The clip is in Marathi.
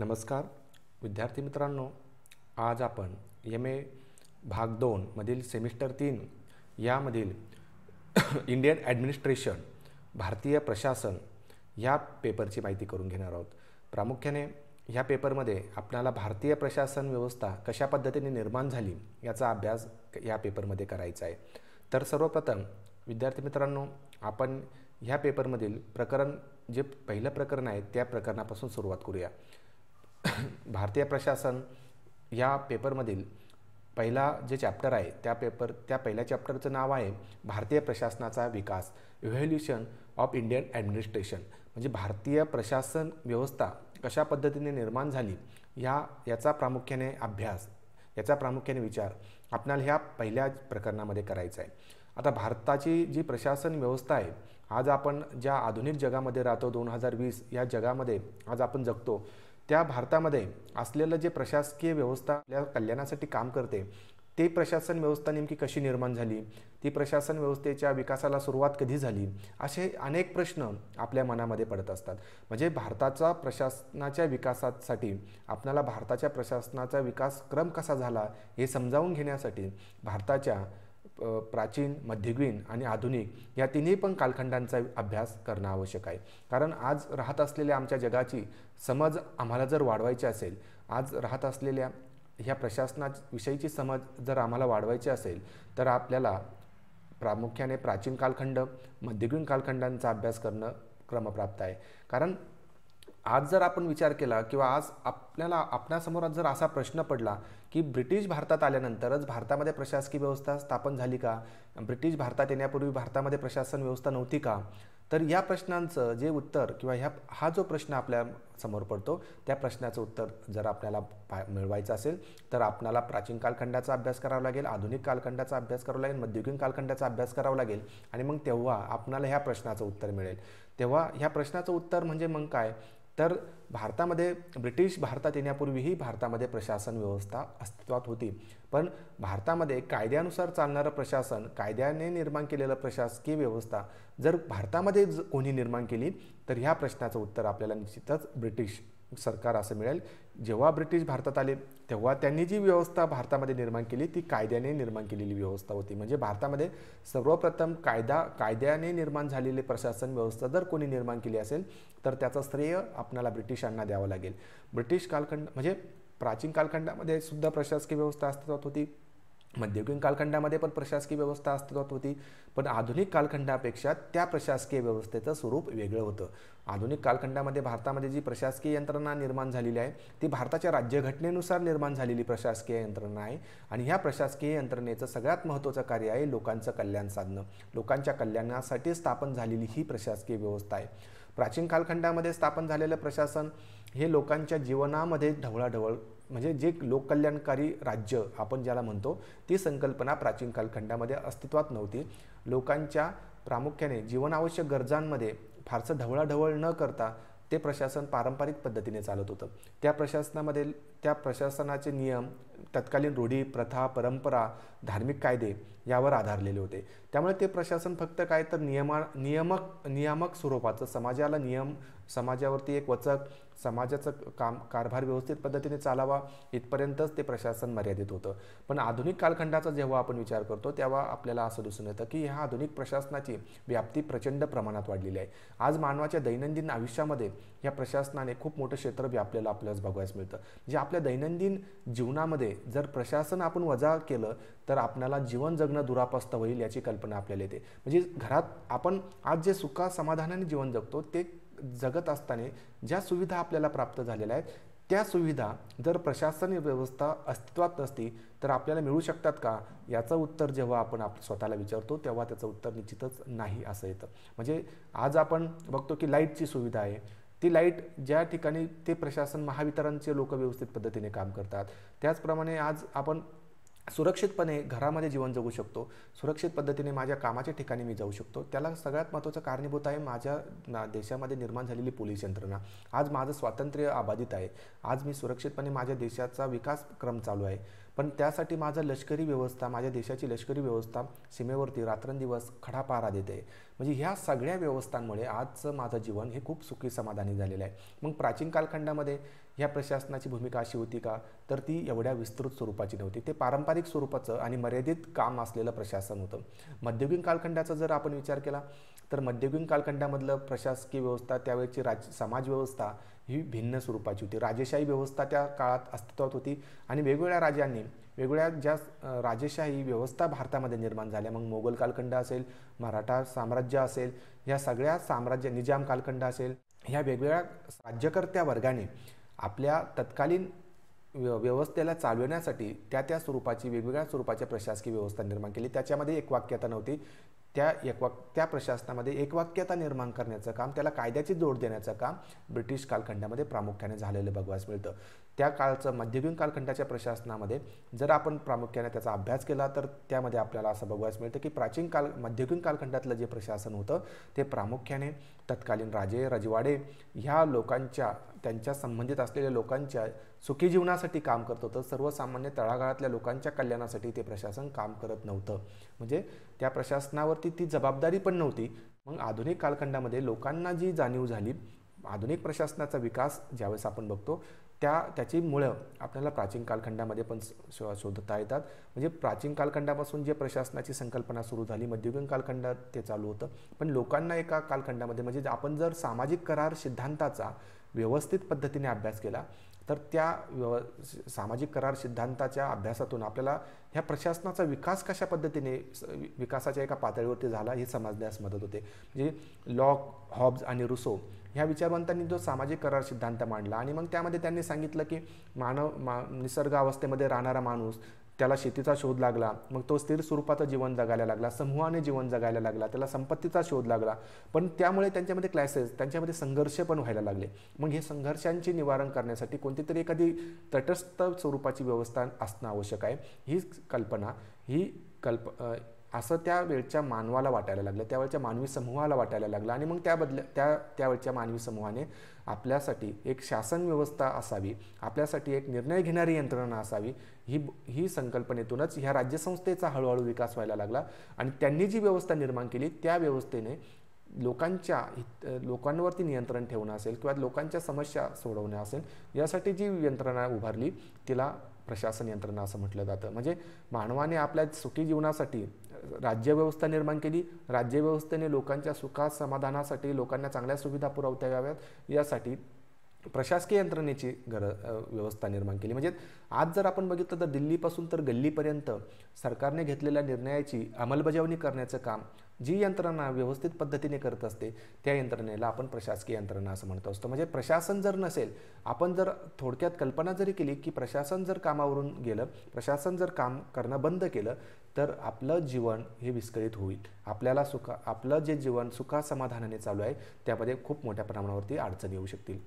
नमस्कार विद्यार्थी मित्रांनो आज आपण एम ए भाग दोनमधील सेमिस्टर तीन यामधील इंडियन ॲडमिनिस्ट्रेशन भारतीय प्रशासन या पेपरची माहिती करून घेणार आहोत प्रामुख्याने ह्या पेपरमध्ये आपल्याला भारतीय प्रशासन व्यवस्था कशा पद्धतीने निर्माण झाली याचा अभ्यास या पेपरमध्ये करायचा आहे तर सर्वप्रथम विद्यार्थी मित्रांनो आपण ह्या पेपरमधील प्रकरण जे पहिलं प्रकरण आहे त्या प्रकरणापासून सुरुवात करूया भारतीय प्रशासन या पेपरमधील पहिला जे चॅप्टर आहे त्या पेपर त्या पहिल्या चॅप्टरचं नाव आहे भारतीय प्रशासनाचा विकास इव्हॅल्युशन ऑफ इंडियन ॲडमिनिस्ट्रेशन म्हणजे भारतीय प्रशासन व्यवस्था कशा पद्धतीने निर्माण झाली ह्या याचा प्रामुख्याने अभ्यास याचा प्रामुख्याने विचार आपणाला ह्या पहिल्या प्रकरणामध्ये करायचा आहे आता भारताची जी प्रशासन व्यवस्था आहे आज आपण ज्या आधुनिक जगामध्ये राहतो दोन हजार वीस या जगामध्ये आज आपण जगतो त्या भारतामध्ये असलेलं जे प्रशासकीय व्यवस्था आपल्या कल्याणासाठी काम करते ते प्रशासन व्यवस्था नेमकी कशी निर्माण झाली ती प्रशासन व्यवस्थेच्या विकासाला सुरुवात कधी झाली असे अनेक प्रश्न आपल्या मनामध्ये पडत असतात म्हणजे भारताचा प्रशासनाच्या विकासासाठी आपल्याला भारताच्या प्रशासनाचा विकास क्रम कसा झाला हे समजावून घेण्यासाठी भारताच्या प्राचीन मध्ययुगीन आणि आधुनिक या तिन्ही पण कालखंडांचा अभ्यास करणं आवश्यक आहे कारण आज राहत असलेल्या आमच्या जगाची समज आम्हाला जर वाढवायची असेल आज राहत असलेल्या ह्या प्रशासनाविषयीची समज जर आम्हाला वाढवायची असेल तर आपल्याला प्रामुख्याने प्राचीन कालखंड मध्ययुगीन कालखंडांचा अभ्यास करणं क्रमप्राप्त आहे कारण आज जर आपण विचार केला किंवा आज आपल्याला आपणासमोर आज जर असा प्रश्न पडला की ब्रिटिश भारतात आल्यानंतरच भारतामध्ये प्रशासकीय व्यवस्था स्थापन झाली का ब्रिटिश भारतात येण्यापूर्वी भारतामध्ये प्रशासन व्यवस्था नव्हती का तर या प्रश्नांचं जे उत्तर किंवा ह्या हा जो प्रश्न आपल्या समोर पडतो त्या प्रश्नाचं उत्तर जर आपल्याला पा मिळवायचं असेल तर आपल्याला प्राचीन कालखंडाचा अभ्यास करावा लागेल आधुनिक कालखंडाचा अभ्यास करावा लागेल मध्ययुगीन कालखंडाचा अभ्यास करावा लागेल आणि मग तेव्हा आपणाला ह्या प्रश्नाचं उत्तर मिळेल तेव्हा ह्या प्रश्नाचं उत्तर म्हणजे मग काय तर भारतामध्ये ब्रिटिश भारतात येण्यापूर्वीही भारतामध्ये प्रशासन व्यवस्था अस्तित्वात होती पण भारतामध्ये कायद्यानुसार चालणारं प्रशासन कायद्याने निर्माण केलेलं प्रशासकीय व्यवस्था जर भारतामध्ये कोणी निर्माण केली तर ह्या प्रश्नाचं उत्तर आपल्याला निश्चितच ब्रिटिश सरकार असं मिळेल जेव्हा ब्रिटिश भारतात आले तेव्हा त्यांनी जी व्यवस्था भारतामध्ये निर्माण केली ती कायद्याने निर्माण केलेली व्यवस्था होती म्हणजे भारतामध्ये सर्वप्रथम कायदा कायद्याने निर्माण झालेले प्रशासन व्यवस्था जर कोणी निर्माण केली असेल तर त्याचं श्रेय आपणाला ब्रिटिशांना द्यावं लागेल ब्रिटिश कालखंड म्हणजे प्राचीन कालखंडामध्ये सुद्धा प्रशासकीय व्यवस्था अस्तित्वात होती मध्ययुगीन कालखंडामध्ये पण प्रशासकीय व्यवस्था अस्तित्वात होती पण आधुनिक कालखंडापेक्षा त्या प्रशासकीय व्यवस्थेचं स्वरूप वेगळं होतं आधुनिक कालखंडामध्ये भारतामध्ये जी प्रशासकीय यंत्रणा निर्माण झालेली आहे ती भारताच्या राज्यघटनेनुसार निर्माण झालेली प्रशासकीय यंत्रणा आहे आणि ह्या प्रशासकीय यंत्रणेचं सगळ्यात महत्त्वाचं कार्य आहे लोकांचं कल्याण साधणं लोकांच्या कल्याणासाठी स्थापन झालेली ही प्रशासकीय व्यवस्था आहे प्राचीन कालखंडामध्ये स्थापन झालेलं प्रशासन हे लोकांच्या जीवनामध्ये ढवळाढवळ म्हणजे जे लोककल्याणकारी राज्य आपण ज्याला म्हणतो ती संकल्पना प्राचीन कालखंडामध्ये अस्तित्वात नव्हती लोकांच्या प्रामुख्याने जीवनावश्यक गरजांमध्ये फारसं ढवळाढवळ न करता ते प्रशासन पारंपरिक पद्धतीने चालत होतं त्या प्रशासनामध्ये त्या प्रशासनाचे नियम तत्कालीन रूढी प्रथा परंपरा धार्मिक कायदे यावर आधारलेले होते त्यामुळे ते प्रशासन फक्त काय तर नियमा नियमक नियामक स्वरूपाचं समाजाला नियम समाजावरती एक वचक समाजाचं काम कारभार व्यवस्थित पद्धतीने चालावा इथपर्यंतच ते प्रशासन मर्यादित होतं पण आधुनिक कालखंडाचा जेव्हा आपण विचार करतो तेव्हा आपल्याला असं दिसून येतं की ह्या आधुनिक प्रशासनाची व्याप्ती प्रचंड प्रमाणात वाढलेली आहे आज मानवाच्या दैनंदिन आयुष्यामध्ये या प्रशासनाने खूप मोठं क्षेत्र व्यापलेलं आपल्याला बघायला मिळतं जे आपल्या दैनंदिन जीवनामध्ये जर प्रशासन आपण वजा केलं तर आपल्याला जीवन जगणं दुरापस्त होईल याची कल्पना आपल्याला येते म्हणजे घरात आपण आज जे सुखा समाधानाने जीवन जगतो ते जगत असताना ज्या सुविधा आपल्याला प्राप्त झालेल्या आहेत त्या सुविधा जर प्रशासन व्यवस्था अस्तित्वात नसती तर आपल्याला मिळू शकतात का याचं उत्तर जेव्हा आपण आप स्वतःला विचारतो तेव्हा त्याचं उत्तर निश्चितच नाही असं येतं म्हणजे आज आपण बघतो की लाईटची सुविधा आहे ती लाईट ज्या ठिकाणी ते प्रशासन महावितरणचे लोक व्यवस्थित पद्धतीने काम करतात त्याचप्रमाणे आज आपण सुरक्षितपणे घरामध्ये जीवन जगू शकतो सुरक्षित पद्धतीने माझ्या कामाच्या ठिकाणी मी जाऊ शकतो त्याला सगळ्यात महत्त्वाचं कारणीभूत आहे माझ्या देशामध्ये निर्माण झालेली पोलीस यंत्रणा आज माझं स्वातंत्र्य अबाधित आहे आज मी सुरक्षितपणे माझ्या देशाचा विकासक्रम चालू आहे पण त्यासाठी माझं लष्करी व्यवस्था माझ्या देशाची लष्करी व्यवस्था सीमेवरती रात्रंदिवस खडा पारा देते म्हणजे ह्या सगळ्या व्यवस्थांमुळे आजचं माझं जीवन हे खूप सुखी समाधानी झालेलं आहे मग प्राचीन कालखंडामध्ये ह्या प्रशासनाची भूमिका अशी होती का तर ती एवढ्या विस्तृत स्वरूपाची नव्हती ते पारंपरिक स्वरूपाचं आणि मर्यादित काम असलेलं प्रशासन होतं मध्ययुगीन कालखंडाचा जर आपण विचार केला तर मध्ययुगीन कालखंडामधलं प्रशासकीय व्यवस्था त्यावेळेची राज समाजव्यवस्था ही भिन्न स्वरूपाची होती राजेशाही व्यवस्था त्या काळात अस्तित्वात होती आणि वेगवेगळ्या राजांनी वेगवेगळ्या ज्या राजेशाही व्यवस्था भारतामध्ये निर्माण झाल्या मग मोगल कालखंड असेल मराठा साम्राज्य असेल या सगळ्या साम्राज्य निजाम कालखंड असेल ह्या वेगवेगळ्या राज्यकर्त्या वर्गाने आपल्या तत्कालीन व्यवस्थेला चालविण्यासाठी त्या त्या स्वरूपाची वेगवेगळ्या स्वरूपाच्या प्रशासकीय व्यवस्था निर्माण केली त्याच्यामध्ये एक वाक्यता नव्हती त्या एकवाक त्या प्रशासनामध्ये एकवाक्यता निर्माण करण्याचं काम त्याला कायद्याची जोड देण्याचं काम ब्रिटिश कालखंडामध्ये प्रामुख्याने झालेलं बघवास मिळतं त्या काळचं मध्ययुगीन कालखंडाच्या प्रशासनामध्ये जर आपण प्रामुख्याने त्याचा अभ्यास केला तर त्यामध्ये आपल्याला असं बघायला मिळतं की प्राचीन काल मध्ययुगीन कालखंडातलं जे प्रशासन होतं ते प्रामुख्याने तत्कालीन राजे रजवाडे ह्या लोकांच्या त्यांच्या संबंधित असलेल्या लोकांच्या सुखी जीवनासाठी काम करत होतं सर्वसामान्य तळागाळातल्या लोकांच्या कल्याणासाठी ते प्रशासन काम करत नव्हतं म्हणजे त्या प्रशासनावरती ती जबाबदारी पण नव्हती मग आधुनिक कालखंडामध्ये लोकांना जी जाणीव झाली आधुनिक प्रशासनाचा विकास ज्यावेळेस आपण बघतो त्या त्याची मुळं आपल्याला प्राचीन कालखंडामध्ये पण शोधता येतात म्हणजे प्राचीन कालखंडापासून जे प्रशासनाची संकल्पना सुरू झाली मध्ययुगीन कालखंडात ते चालू होतं पण लोकांना एका कालखंडामध्ये म्हणजे आपण जर सामाजिक करार सिद्धांताचा व्यवस्थित पद्धतीने अभ्यास केला तर त्या व्यव सामाजिक करार सिद्धांताच्या अभ्यासातून आपल्याला ह्या प्रशासनाचा विकास कशा पद्धतीने विकासाच्या एका पातळीवरती झाला हे समजण्यास मदत होते म्हणजे लॉक हॉब्ज आणि रुसो ह्या विचारवंतांनी जो सामाजिक करार सिद्धांत मांडला आणि मग त्यामध्ये त्यांनी सांगितलं की मानव मा निसर्गावस्थेमध्ये राहणारा माणूस त्याला शेतीचा शोध लागला मग तो स्थिर स्वरूपाचं जीवन जगायला लागला समूहाने जीवन जगायला लागला त्याला संपत्तीचा शोध लागला पण त्यामुळे त्यांच्यामध्ये क्लॅसेस त्यांच्यामध्ये संघर्ष पण व्हायला लागले मग हे संघर्षांचे निवारण करण्यासाठी कोणतीतरी एखादी तटस्थ स्वरूपाची व्यवस्था असणं आवश्यक आहे ही कल्पना ही कल्प असं त्यावेळच्या मानवाला वाटायला लागलं त्यावेळच्या मानवी समूहाला वाटायला लागलं आणि मग त्या बदल त्या त्यावेळच्या मानवी समूहाने आपल्यासाठी एक शासन व्यवस्था असावी आपल्यासाठी एक निर्णय घेणारी यंत्रणा असावी ही ही संकल्पनेतूनच ह्या राज्यसंस्थेचा हळूहळू विकास व्हायला लागला आणि त्यांनी जी व्यवस्था निर्माण केली त्या व्यवस्थेने लोकांच्या लोकांवरती नियंत्रण ठेवणं असेल किंवा लोकांच्या समस्या सोडवणं असेल यासाठी जी यंत्रणा उभारली तिला प्रशासन यंत्रणा असं म्हटलं जातं म्हणजे मानवाने आपल्या सुखी जीवनासाठी राज्यव्यवस्था निर्माण केली राज्यव्यवस्थेने लोकांच्या सुखात समाधानासाठी लोकांना चांगल्या सुविधा पुरवता याव्यात यासाठी प्रशासकीय यंत्रणेची घर व्यवस्था निर्माण केली म्हणजे आज जर आपण बघितलं तर दिल्लीपासून तर गल्लीपर्यंत सरकारने घेतलेल्या निर्णयाची अंमलबजावणी करण्याचं काम जी यंत्रणा व्यवस्थित पद्धतीने करत असते त्या यंत्रणेला आपण प्रशासकीय यंत्रणा असं म्हणत असतो म्हणजे प्रशासन जर नसेल आपण जर थोडक्यात कल्पना जरी केली की प्रशासन जर कामावरून गेलं प्रशासन जर काम करणं बंद केलं तर आपलं जीवन हे विस्कळीत होईल आपल्याला सुखा आपलं जे जीवन सुखासमाधानाने चालू आहे त्यामध्ये खूप मोठ्या प्रमाणावरती अडचणी येऊ शकतील